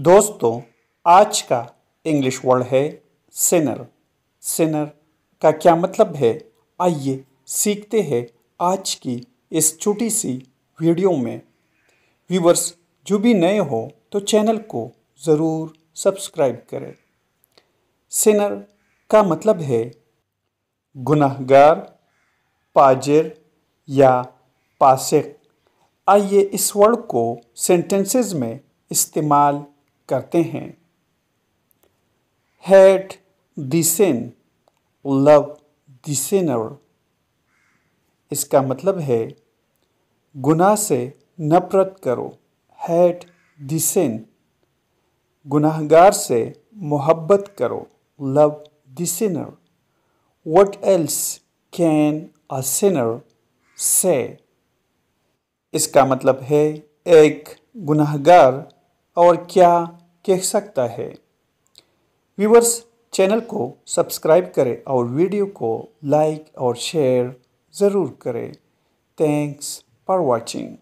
दोस्तों आज का इंग्लिश वर्ड है सिनर सिनर का क्या मतलब है आइए सीखते हैं आज की इस छोटी सी वीडियो में व्यूवर्स जो भी नए हो तो चैनल को ज़रूर सब्सक्राइब करें सिनर का मतलब है गुनाहगार पाजिर या पासिक आइए इस वर्ड को सेंटेंसेस में इस्तेमाल करते हैं हेट दिसन लव love इसका मतलब है गुनाह से नफरत करो हेट दिसन गुनाहगार से मोहब्बत करो love the sinner what else can a sinner से इसका मतलब है एक गुनाहगार और क्या कह सकता है व्यूवर्स चैनल को सब्सक्राइब करें और वीडियो को लाइक और शेयर ज़रूर करें थैंक्स फॉर वॉचिंग